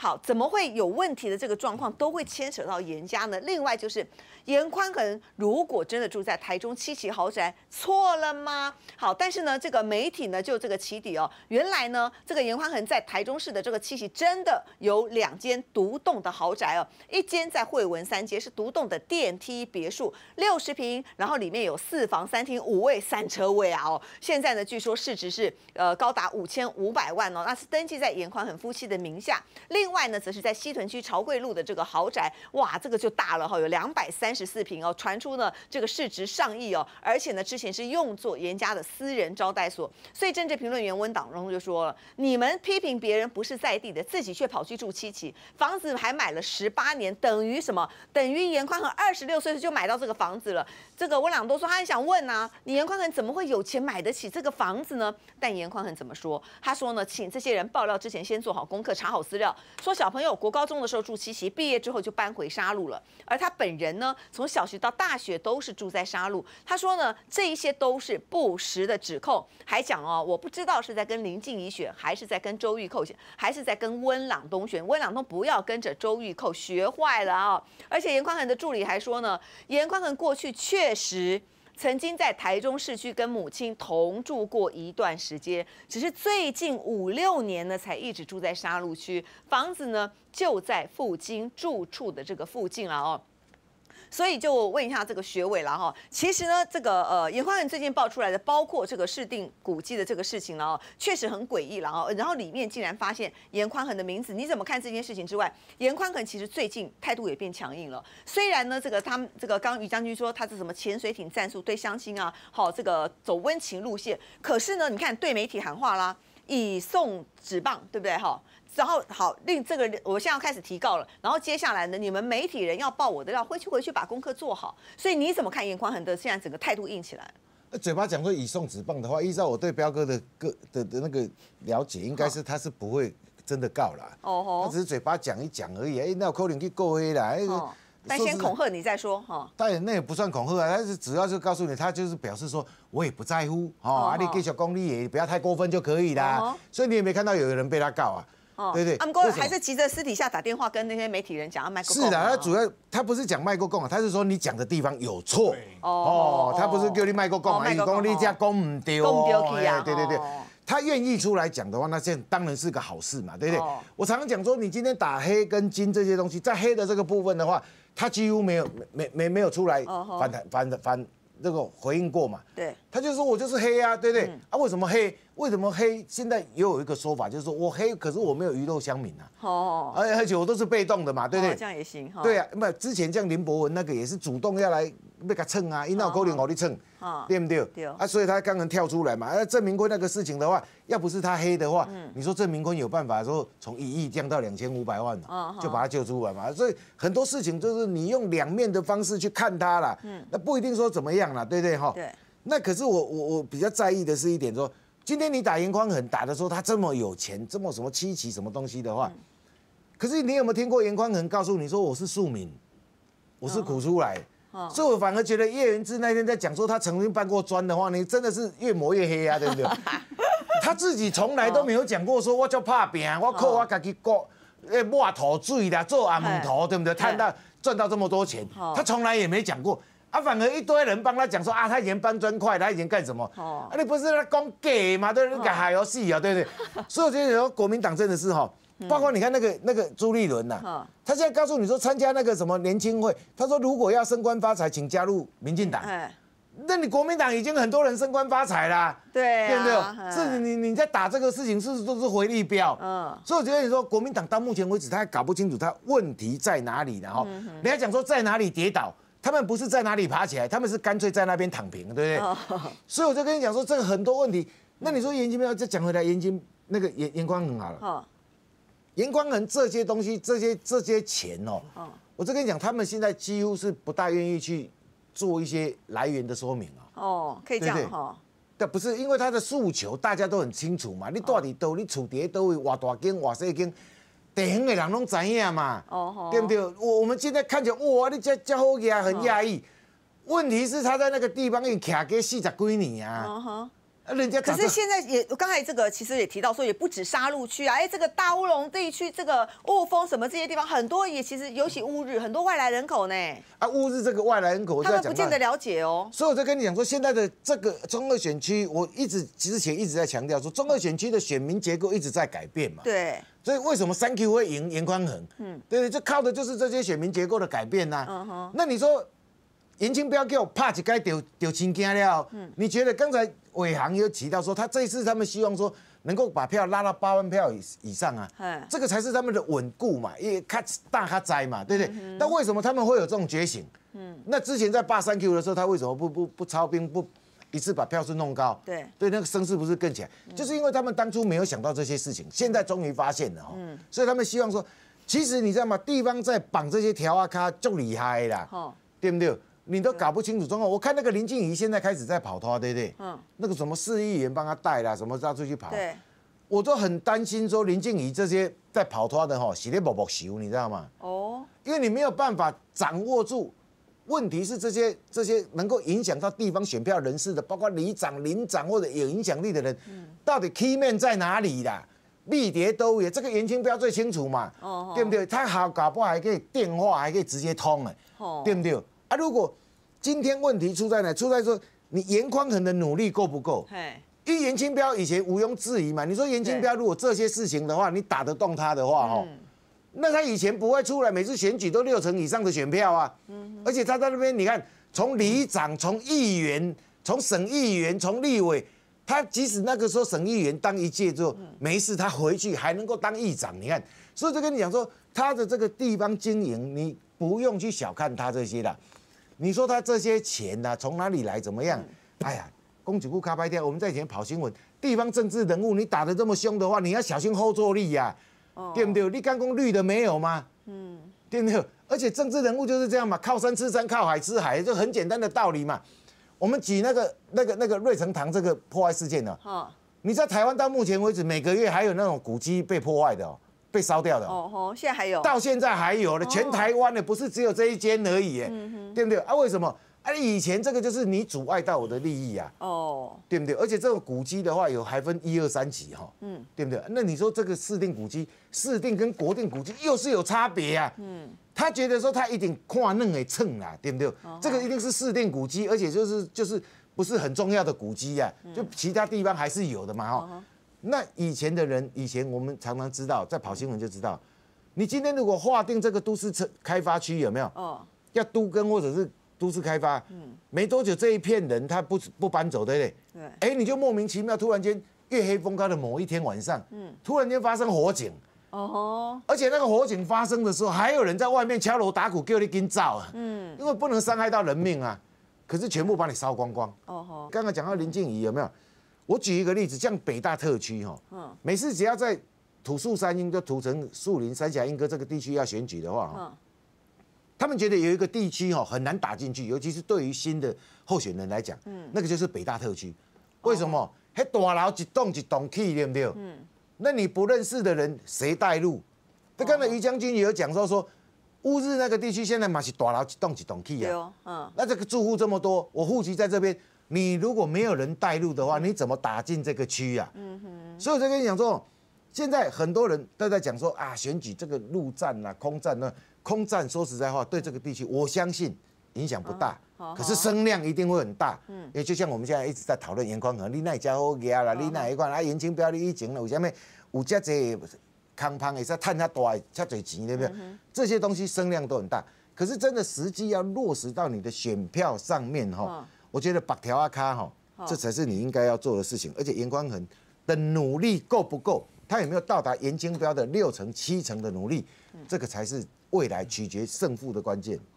好，怎么会有问题的这个状况都会牵扯到严家呢？另外就是严宽恒，如果真的住在台中七期豪宅，错了吗？好，但是呢，这个媒体呢，就这个起底哦，原来呢，这个严宽恒在台中市的这个七期真的有两间独栋的豪宅哦，一间在惠文三街是独栋的电梯别墅，六十平，然后里面有四房三厅五卫三车位啊哦，现在呢，据说市值是呃高达五千五百万哦，那是登记在严宽恒夫妻的名下，另。另外呢，则是在西屯区朝贵路的这个豪宅，哇，这个就大了哈，有两百三十四平哦，传出呢这个市值上亿哦，而且呢之前是用作严家的私人招待所，所以政治评论员温党荣就说了，你们批评别人不是在地的，自己却跑去住七期房子，还买了十八年，等于什么？等于严宽恒二十六岁就买到这个房子了。这个温朗都说，他很想问啊，你严宽恒怎么会有钱买得起这个房子呢？但严宽恒怎么说？他说呢，请这些人爆料之前，先做好功课，查好资料。说小朋友国高中的时候住七席，毕业之后就搬回沙鹿了。而他本人呢，从小学到大学都是住在沙鹿。他说呢，这一些都是不实的指控。还讲哦，我不知道是在跟林静怡学，还是在跟周玉蔻学，还是在跟温朗东学。温朗东不要跟着周玉蔻学坏了啊！而且严宽恒的助理还说呢，严宽恒过去确实。曾经在台中市区跟母亲同住过一段时间，只是最近五六年呢，才一直住在沙鹿区，房子呢就在父亲住处的这个附近了哦。所以就问一下这个学委了哈，其实呢这个呃严宽恒最近爆出来的，包括这个认定古迹的这个事情了哦，确实很诡异了哈，然后里面竟然发现严宽恒的名字，你怎么看这件事情之外，严宽恒其实最近态度也变强硬了，虽然呢这个他们这个刚于将军说他是什么潜水艇战术对相亲啊，好这个走温情路线，可是呢你看对媒体喊话啦，以送纸棒对不对哈？然后好令这个，我现在要开始提告了。然后接下来呢，你们媒体人要报我的，要回去回去把功课做好。所以你怎么看？眼宽很的，现在整个态度硬起来。那嘴巴讲说以送纸棒的话，依照我对彪哥的个的的那个了解，应该是他是不会真的告啦。哦吼，他只是嘴巴讲一讲而已。哎，那我扣你够黑啦。哦，但先恐吓你再说哈。但那也不算恐吓啊，但是主要是告诉你，他就是表示说，我也不在乎。哦，啊，你给小功力也不要太过分就可以啦。所以你也没看到有人被他告啊。对对，他们可还是急着私底下打电话跟那些媒体人讲要卖是的，他主要他不是讲卖过供啊，他是说你讲的地方有错。哦，他不是叫你卖国啊，你讲你家供唔丢？对对对，他愿意出来讲的话，那现当然是个好事嘛，对不对？我常常讲说，你今天打黑跟金这些东西，在黑的这个部分的话，他几乎没有没没没有出来反弹反反这个回应过嘛？对，他就说我就是黑啊，对不对？啊，为什么黑？为什么黑？现在也有一个说法，就是说我黑，可是我没有鱼肉香敏啊。哦，而而且我都是被动的嘛，对不对？这样也行。对呀，不，之前像林博文那个也是主动要来被他蹭啊，一闹勾连我的蹭，对不对？对。啊，所以他刚刚跳出来嘛，那郑明坤那个事情的话，要不是他黑的话，你说郑明坤有办法说从一亿降到两千五百万就把他救出来嘛？所以很多事情就是你用两面的方式去看他了，嗯，那不一定说怎么样了，对不对？哈。对。那可是我我我比较在意的是一点说。今天你打严宽很打的时候，他这么有钱，这么什么稀奇什么东西的话，可是你有没有听过严宽很告诉你说我是庶民，我是苦出来，所以我反而觉得叶元智那天在讲说他曾经搬过砖的话，你真的是越磨越黑啊，对不对？他自己从来都没有讲过说我叫怕病，我靠我自己过，诶，头注意啦，做阿蒙头，对不对？赚到赚到这么多钱，他从来也没讲过。啊，反而一堆人帮他讲说啊，他以前搬砖块，他以前干什么？哦，啊，你不是在讲假嘛？都是假游戏啊，对不对？所以我觉得你说国民党真的是哈，包括你看那个那个朱立伦呐，他现在告诉你说参加那个什么年轻会，他说如果要升官发财，请加入民进党。那你国民党已经很多人升官发财啦，对不对？是，你你在打这个事情，是都是回力标。嗯，所以我觉得你说国民党到目前为止，他还搞不清楚他问题在哪里的哈，你要讲说在哪里跌倒。他们不是在哪里爬起来，他们是干脆在那边躺平，对不对？所以我就跟你讲说，这个很多问题。那你说严金彪，再讲回来，严金那个严严光恒啊，严光恒这些东西，这些这些钱哦，我就跟你讲，他们现在几乎是不大愿意去做一些来源的说明啊。哦，可以样哈。但不是因为他的诉求，大家都很清楚嘛。你到底都你储碟都会挖大根挖细根。地方的人拢知影嘛，对不对？我我们现在看着哇，你这这好起来很讶异。问题是他在那个地方已经徛过四十几年啊。可是现在也，刚才这个其实也提到说，也不止沙鹿区啊，哎，这个大乌龙地区，这个雾峰什么这些地方，很多也其实尤其乌日很多外来人口呢。啊，乌日这个外来人口，他们不见得了解哦。所以我在跟你讲说，现在的这个中二选区，我一直之前一直在强调说，中二选区的选民结构一直在改变嘛。对。所以为什么三 Q 会赢严宽恒？嗯，对对，这靠的就是这些选民结构的改变呐。嗯哼。那你说？严清标给我怕一该掉掉钱囝了，嗯，你觉得刚才伟航又提到说，他这次他们希望说能够把票拉到八万票以上啊，这个才是他们的稳固嘛，因 c a 大哈灾嘛，对不对？那为什么他们会有这种觉醒？嗯，那之前在八三 Q 的时候，他为什么不不不操兵不一次把票数弄高？对，对，那个声势不是更强？就是因为他们当初没有想到这些事情，现在终于发现了哈，所以他们希望说，其实你知道吗？地方在绑这些条啊卡就厉害啦，对不对？你都搞不清楚状况，我看那个林静怡现在开始在跑脱，对不对？嗯。那个什么四亿元帮他带了，什么到处去跑。对。我都很担心说林静怡这些在跑脱的吼，洗钱宝宝洗你知道吗？哦。因为你没有办法掌握住，问题是这些这些能够影响到地方选票人士的，包括里长、邻长或者有影响力的人，到底 key man 在哪里的？密碟都有，这个颜清标最清楚嘛？哦。对不对？他好搞不好还可以电话，还可以直接通的，对不对？啊，如果今天问题出在哪？出在说你严宽恒的努力够不够？因为严清标以前毋庸置疑嘛。你说严清标如果这些事情的话，你打得动他的话，吼，那他以前不会出来，每次选举都六成以上的选票啊。而且他在那边，你看，从里长，从议员，从省议员，从立委，他即使那个时候省议员当一届之后没事，他回去还能够当议长。你看，所以就跟你讲说，他的这个地方经营，你不用去小看他这些的。你说他这些钱呢，从哪里来？怎么样？哎呀，公仔库卡拍掉，我们在以前跑新闻，地方政治人物，你打的这么凶的话，你要小心后坐力呀，对不对？你竿功绿的没有吗？嗯，对不对？而且政治人物就是这样嘛，靠山吃山，靠海吃海，就很简单的道理嘛。我们举那个那个那个瑞成堂这个破坏事件呢，好，你在台湾到目前为止，每个月还有那种古迹被破坏的。被烧掉的哦吼，现在还有，到现在还有了，全台湾的不是只有这一间而已，哎，对不对？啊，为什么？啊，以前这个就是你阻碍到我的利益啊，哦，对不对？而且这个古迹的话，有还分一二三级哈，嗯，对不对？那你说这个市定古迹、市定跟国定古迹又是有差别啊，嗯，他觉得说他一定跨嫩哎蹭啊，对不对？这个一定是市定古迹，而且就是就是不是很重要的古迹呀，就其他地方还是有的嘛，哈。那以前的人，以前我们常常知道，在跑新闻就知道，你今天如果划定这个都市城开发区有没有？哦。要都跟或者是都市开发，嗯，没多久这一片人他不不搬走，对不对？对。哎，你就莫名其妙突然间月黑风高的某一天晚上，嗯，突然间发生火警，哦吼。而且那个火警发生的时候，还有人在外面敲锣打鼓，给你惊照啊，嗯，因为不能伤害到人命啊，可是全部把你烧光光，哦吼。刚刚讲到林静怡有没有？我举一个例子，像北大特区哈，每次只要在土树山鹰、就土城、树林、三峡莺歌这个地区要选举的话他们觉得有一个地区哈很难打进去，尤其是对于新的候选人来讲，那个就是北大特区。为什么？嘿，大楼一栋一栋起对不对？嗯。那你不认识的人谁带路？那刚才于将军也有讲说，说乌日那个地区现在嘛是大楼一栋一栋起啊，那这个住户这么多，我户籍在这边。你如果没有人带路的话，你怎么打进这个区呀？嗯哼。所以我在跟你讲说，现在很多人都在讲说啊，选举这个陆战呐、空战呢，空战说实在话，对这个地区我相信影响不大，可是声量一定会很大。嗯。就像我们现在一直在讨论严光和你那家伙，牙啦，你那一款啊，严清标你以前为什么有这多康胖是说赚遐大，遐嘴钱对不对？这些东西声量都很大，可是真的实际要落实到你的选票上面哈。我觉得把条阿卡哈，这才是你应该要做的事情。而且严光恒的努力够不够，他有没有到达严金彪的六成、七成的努力，这个才是未来取决胜负的关键。